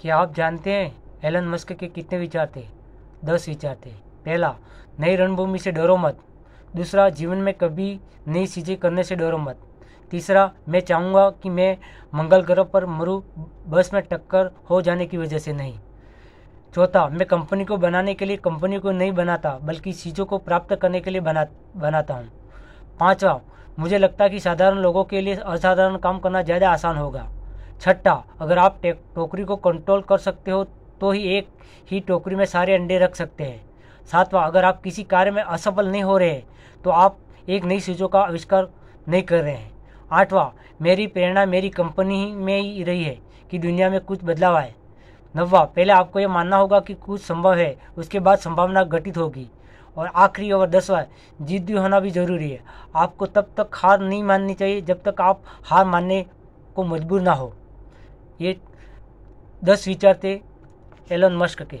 क्या आप जानते हैं एलन मस्क के कितने विचार थे दस विचार थे पहला नई रणभूमि से डरो मत दूसरा जीवन में कभी नई चीज़ें करने से डरो मत तीसरा मैं चाहूँगा कि मैं मंगल ग्रह पर मरु बस में टक्कर हो जाने की वजह से नहीं चौथा मैं कंपनी को बनाने के लिए कंपनी को नहीं बनाता बल्कि चीज़ों को प्राप्त करने के लिए बना बनाता हूँ पाँचवा मुझे लगता है कि साधारण लोगों के लिए असाधारण काम करना ज़्यादा आसान होगा छठा अगर आप टोकरी को कंट्रोल कर सकते हो तो ही एक ही टोकरी में सारे अंडे रख सकते हैं सातवां अगर आप किसी कार्य में असफल नहीं हो रहे तो आप एक नई चीज़ों का आविष्कार नहीं कर रहे हैं आठवां मेरी प्रेरणा मेरी कंपनी में ही रही है कि दुनिया में कुछ बदलाव आए नवा पहले आपको यह मानना होगा कि कुछ संभव है उसके बाद संभावना घटित होगी और आखिरी और दसवा जिद्दी होना भी जरूरी है आपको तब तक हार नहीं माननी चाहिए जब तक आप हार मानने को मजबूर ना हो ये दस विचार थे एलन मस्क के